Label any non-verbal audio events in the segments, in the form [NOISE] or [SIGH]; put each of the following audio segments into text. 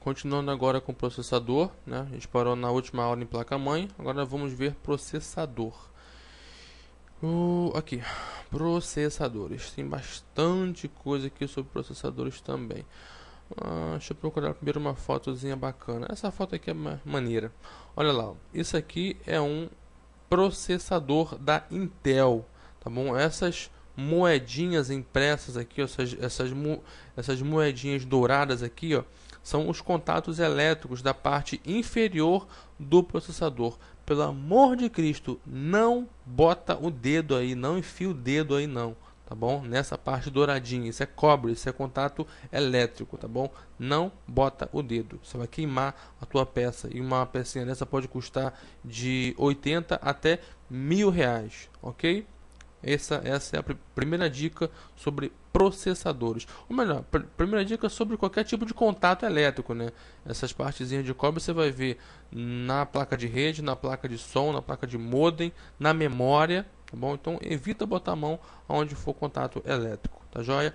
Continuando agora com o processador, né? a gente parou na última aula em placa-mãe, agora vamos ver processador. O, aqui, processadores, tem bastante coisa aqui sobre processadores também. Ah, deixa eu procurar primeiro uma fotozinha bacana. Essa foto aqui é maneira. Olha lá, isso aqui é um processador da Intel, tá bom? Essas moedinhas impressas aqui, ó, essas, essas, mo essas moedinhas douradas aqui, ó são os contatos elétricos da parte inferior do processador. Pelo amor de Cristo, não bota o dedo aí, não enfia o dedo aí não, tá bom? Nessa parte douradinha, isso é cobre, isso é contato elétrico, tá bom? Não bota o dedo, você vai queimar a tua peça e uma pecinha dessa pode custar de 80 até mil reais, ok? Essa, essa é a pr primeira dica sobre processadores. Ou melhor, pr primeira dica é sobre qualquer tipo de contato elétrico, né? Essas partezinhas de cobre você vai ver na placa de rede, na placa de som, na placa de modem, na memória, tá bom? Então evita botar a mão onde for contato elétrico, tá joia?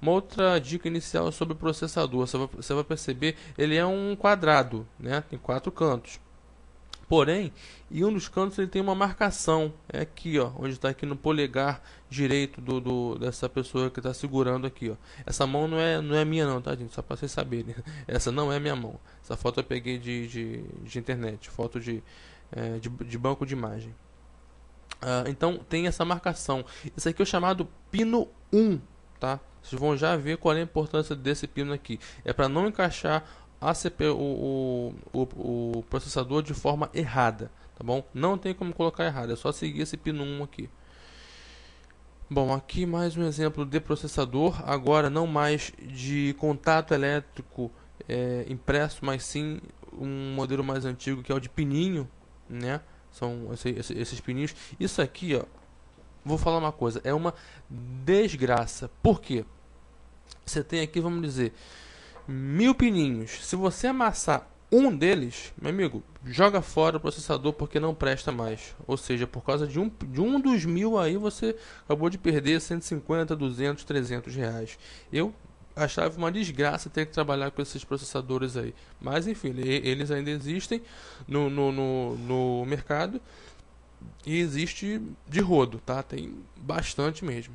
Uma outra dica inicial é sobre o processador, você vai, você vai perceber, ele é um quadrado, né? Tem quatro cantos. Porém, em um dos cantos ele tem uma marcação. É aqui, ó, onde está aqui no polegar direito do, do dessa pessoa que está segurando aqui, ó. Essa mão não é, não é minha não, tá, gente? Só para vocês saberem. [LAUGHS] Essa não é minha mão. Essa foto eu peguei de, de, de internet, foto de, é, de, de, banco de imagem. Ah, então, tem essa marcação. isso aqui é o chamado pino 1, tá? Vocês vão já ver qual é a importância desse pino aqui. É para não encaixar a CPU, o, o, o processador de forma errada, tá bom? Não tem como colocar errado, é só seguir esse pino 1 aqui. Bom, aqui mais um exemplo de processador, agora não mais de contato elétrico é, impresso, mas sim um modelo mais antigo que é o de pininho, né? São esse, esse, esses pininhos. Isso aqui, ó, vou falar uma coisa, é uma desgraça. Por quê? Você tem aqui, vamos dizer, mil pininhos. Se você amassar um deles, meu amigo, joga fora o processador porque não presta mais. Ou seja, por causa de um, de um dos mil aí, você acabou de perder 150, 200, 300 reais. Eu achava uma desgraça ter que trabalhar com esses processadores aí. Mas enfim, eles ainda existem no, no, no, no mercado e existe de rodo, tá? Tem bastante mesmo.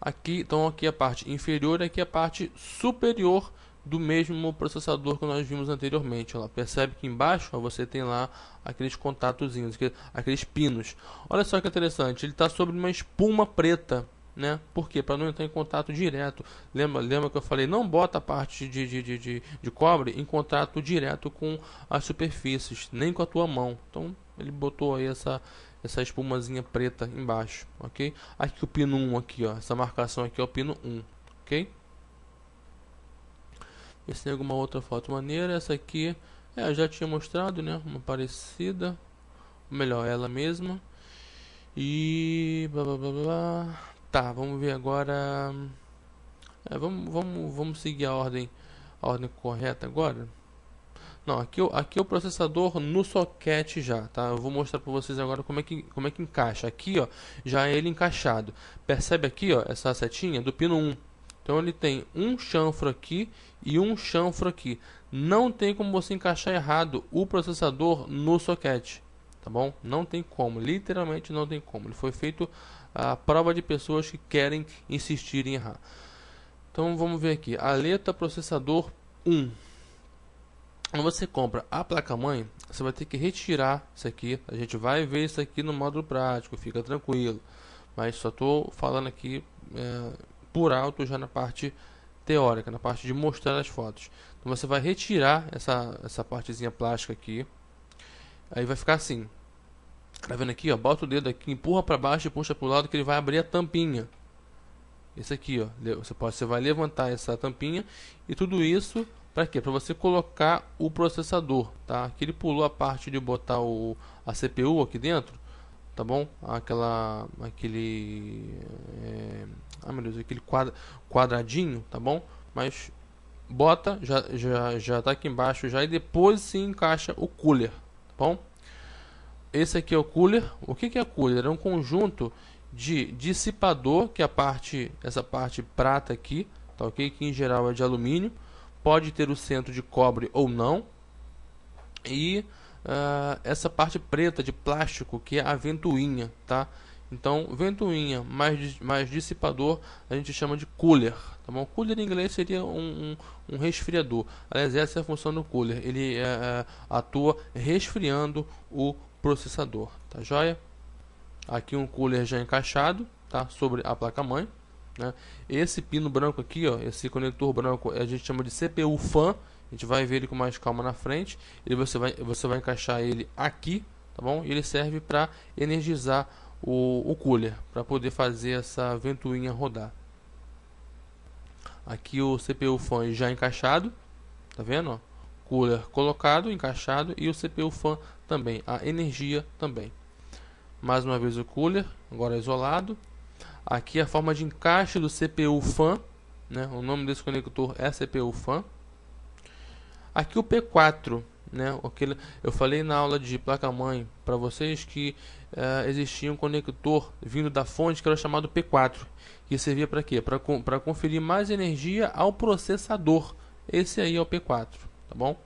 Aqui então aqui a parte inferior e aqui a parte superior do mesmo processador que nós vimos anteriormente. Ó, percebe que embaixo ó, você tem lá aqueles contatozinhos, aqueles pinos. Olha só que interessante, ele está sobre uma espuma preta. Né? Por quê? Para não entrar em contato direto. Lembra, lembra que eu falei, não bota a parte de, de, de, de, de cobre em contato direto com as superfícies, nem com a tua mão. Então ele botou aí essa, essa espumazinha preta embaixo, ok? Aqui o pino 1 aqui, ó, essa marcação aqui é o pino 1, ok? Ver se tem alguma outra foto maneira, essa aqui, é, eu já tinha mostrado, né, uma parecida, melhor, ela mesma. E... Blá, blá, blá, blá. Tá, vamos ver agora... É, vamos, vamos, vamos seguir a ordem, a ordem correta agora. Não, aqui, aqui é o processador no soquete já, tá? Eu vou mostrar para vocês agora como é, que, como é que encaixa. Aqui, ó, já é ele encaixado. Percebe aqui, ó, essa setinha do pino 1. Então ele tem um chanfro aqui e um chanfro aqui. Não tem como você encaixar errado o processador no soquete, tá bom? Não tem como, literalmente não tem como. Ele foi feito a prova de pessoas que querem insistir em errar. Então vamos ver aqui, aleta processador 1. Quando você compra a placa-mãe, você vai ter que retirar isso aqui. A gente vai ver isso aqui no módulo prático, fica tranquilo. Mas só estou falando aqui é, por alto já na parte teórica, na parte de mostrar as fotos. Então você vai retirar essa, essa partezinha plástica aqui. Aí vai ficar assim. Tá vendo aqui, ó? Bota o dedo aqui, empurra para baixo e puxa para o lado que ele vai abrir a tampinha. Esse aqui, ó. Você, pode, você vai levantar essa tampinha e tudo isso para quê? Para você colocar o processador, tá? Aqui ele pulou a parte de botar o, a CPU aqui dentro, tá bom? Aquela, aquele, é, ah meu Deus, aquele quadra, quadradinho, tá bom? Mas bota, já, já, já tá aqui embaixo já e depois se encaixa o cooler, tá bom? Esse aqui é o cooler. O que, que é cooler? É um conjunto de dissipador, que é a parte, essa parte prata aqui, tá ok? Que em geral é de alumínio pode ter o centro de cobre ou não, e uh, essa parte preta de plástico que é a ventoinha, tá? Então, ventoinha mais, mais dissipador a gente chama de cooler, tá bom? Cooler em inglês seria um, um, um resfriador. Aliás, essa é a função do cooler, ele é, atua resfriando o processador, tá joia? Aqui um cooler já encaixado, tá? Sobre a placa-mãe. Né? Esse pino branco aqui, ó, esse conector branco, a gente chama de CPU fan. A gente vai ver ele com mais calma na frente. você, vai, você vai encaixar ele aqui, tá bom? E ele serve para energizar o, o cooler, para poder fazer essa ventoinha rodar. Aqui o CPU fan já encaixado, tá vendo? Cooler colocado, encaixado e o CPU fan também, a energia também. Mais uma vez o cooler, agora isolado. Aqui é a forma de encaixe do CPU FAN, né? o nome desse conector é CPU FAN. Aqui o P4, né? Aquele, eu falei na aula de placa-mãe para vocês que uh, existia um conector vindo da fonte que era chamado P4, que servia para quê? Para conferir mais energia ao processador. Esse aí é o P4, tá bom?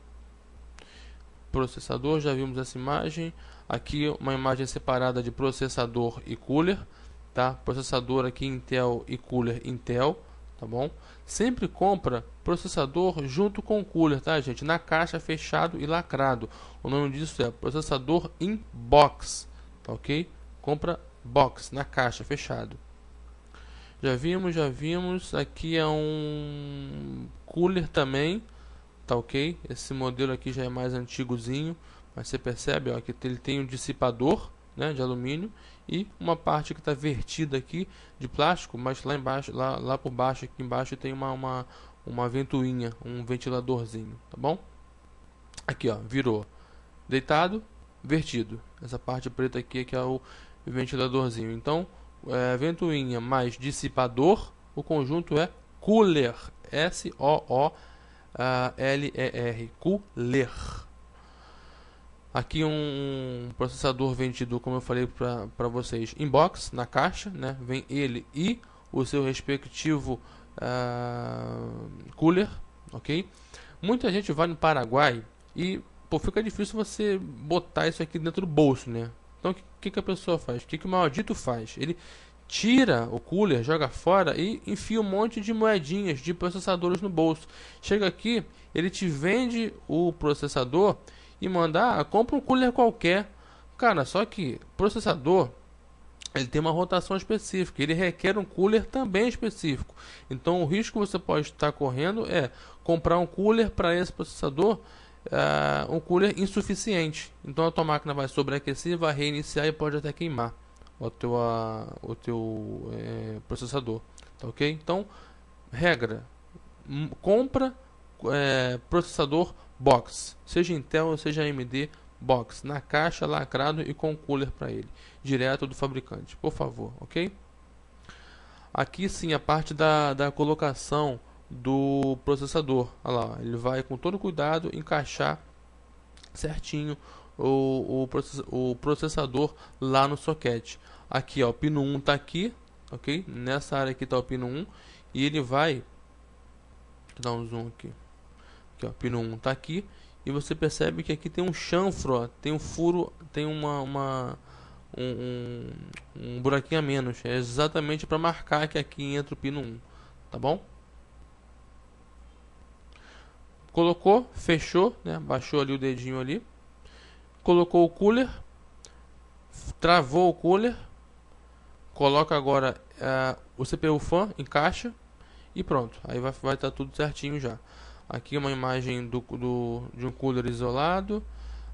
Processador, já vimos essa imagem. Aqui uma imagem separada de processador e cooler tá? Processador aqui Intel e cooler Intel, tá bom? Sempre compra processador junto com cooler, tá, gente? Na caixa fechado e lacrado. O nome disso é processador in box, tá OK? Compra box na caixa fechado. Já vimos, já vimos. Aqui é um cooler também, tá OK? Esse modelo aqui já é mais antigozinho, mas você percebe, ó, que ele tem um dissipador né, de alumínio e uma parte que está vertida aqui de plástico, mas lá embaixo, lá, lá por baixo, aqui embaixo tem uma, uma, uma ventoinha, um ventiladorzinho, tá bom? Aqui ó, virou, deitado, vertido. Essa parte preta aqui é que é o ventiladorzinho. Então, é, ventoinha mais dissipador, o conjunto é cooler, S-O-O-L-E-R, ah, cooler. Aqui um processador vendido, como eu falei para vocês, inbox, na caixa, né? Vem ele e o seu respectivo uh, cooler, ok? Muita gente vai no Paraguai e pô, fica difícil você botar isso aqui dentro do bolso, né? Então o que, que, que, a pessoa faz? O que, que o maldito faz? Ele tira o cooler, joga fora e enfia um monte de moedinhas de processadores no bolso. Chega aqui, ele te vende o processador e mandar, ah, compra um cooler qualquer. Cara, só que processador ele tem uma rotação específica, ele requer um cooler também específico. Então o risco que você pode estar correndo é comprar um cooler para esse processador, uh, um cooler insuficiente. Então a tua máquina vai sobreaquecer, vai reiniciar e pode até queimar o teu, uh, o teu uh, processador. Tá ok? Então, regra: compra eh, processador box, seja Intel ou seja AMD box, na caixa, lacrado e com cooler para ele, direto do fabricante, por favor, ok? Aqui sim a parte da, da colocação do processador, Olha lá, ele vai com todo cuidado encaixar certinho o, o, processador lá no soquete. Aqui ó, o pino 1 está aqui, ok? Nessa área aqui está o pino 1 e ele vai, dar um zoom aqui, Aqui, ó, pino 1 está aqui. E você percebe que aqui tem um chanfro, ó, tem um furo, tem uma, uma um, um, um, buraquinho a menos. É exatamente para marcar que aqui entra o pino 1. Tá bom? Colocou, fechou, né? baixou ali o dedinho ali. Colocou o cooler, travou o cooler. Coloca agora uh, o CPU fan, encaixa e pronto. Aí vai estar vai tá tudo certinho já. Aqui uma imagem do, do, de um cooler isolado.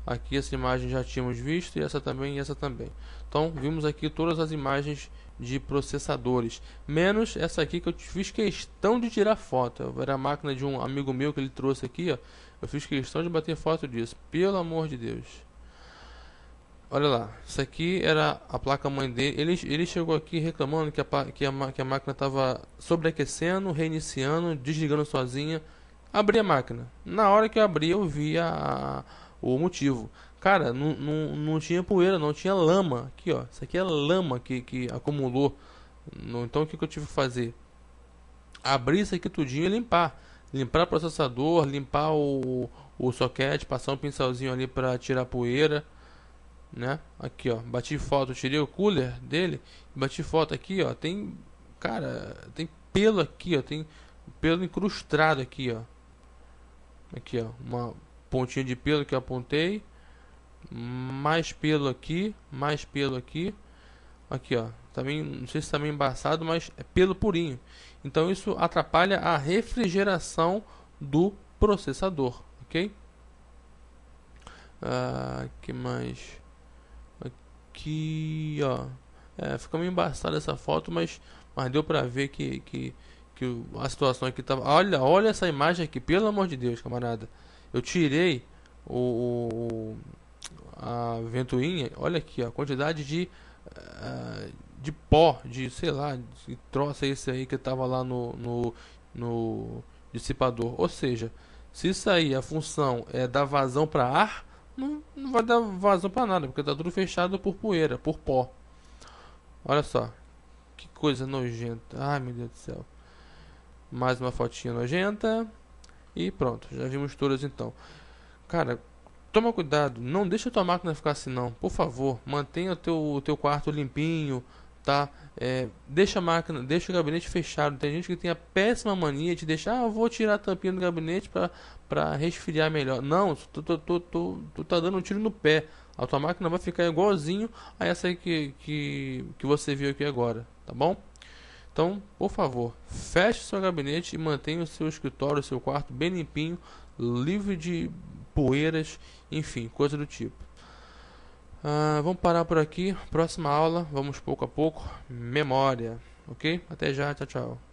Aqui essa imagem já tínhamos visto e essa também e essa também. Então vimos aqui todas as imagens de processadores, menos essa aqui que eu fiz questão de tirar foto. Era a máquina de um amigo meu que ele trouxe aqui, ó. Eu fiz questão de bater foto disso, pelo amor de Deus. Olha lá, isso aqui era a placa-mãe dele. Ele, ele chegou aqui reclamando que a, que a, que a máquina estava sobreaquecendo, reiniciando, desligando sozinha. Abri a máquina. Na hora que eu abri, eu vi a, a o motivo. Cara, não, não, não tinha poeira, não tinha lama. Aqui, ó. Isso aqui é lama que, que acumulou. No, então, o que, que eu tive que fazer? Abrir isso aqui tudinho e limpar. Limpar o processador, limpar o, o soquete, passar um pincelzinho ali para tirar poeira. Né? Aqui, ó. Bati foto, tirei o cooler dele. Bati foto aqui, ó. Tem... Cara, tem pelo aqui, ó. Tem pelo incrustado aqui, ó. Aqui, ó, uma pontinha de pelo que eu apontei. Mais pelo aqui, mais pelo aqui. Aqui, ó, também, tá não sei se também tá meio embaçado, mas é pelo purinho. Então isso atrapalha a refrigeração do processador, ok? Ah, que mais? Aqui, ó. É, fica meio embaçado essa foto, mas, mas deu pra ver que, que que a situação aqui tava. Olha, olha essa imagem aqui, pelo amor de Deus, camarada. Eu tirei o, o a ventoinha, olha aqui, ó, a quantidade de uh, de pó, de sei lá, de troça é esse aí que tava lá no, no, no dissipador. Ou seja, se isso aí a função é dar vazão para ar, não, não vai dar vazão para nada, porque tá tudo fechado por poeira, por pó. Olha só, que coisa nojenta. Ai, meu Deus do céu. Mais uma fotinha nojenta. E pronto, já vimos todas então. Cara, toma cuidado, não deixa tua máquina ficar assim não. Por favor, mantenha o teu, o teu quarto limpinho, tá? É, deixa a máquina, deixa o gabinete fechado. Tem gente que tem a péssima mania de deixar, ah, vou tirar a tampinha do gabinete para resfriar melhor. Não, tu, tu, tu, tu, tu tá dando um tiro no pé. A tua máquina vai ficar igualzinho a essa que, que, que você viu aqui agora, tá bom? Então, por favor, feche seu gabinete e mantenha o seu escritório, o seu quarto bem limpinho, livre de poeiras, enfim, coisa do tipo. Ah, vamos parar por aqui. Próxima aula, vamos pouco a pouco. Memória, ok? Até já, tchau, tchau.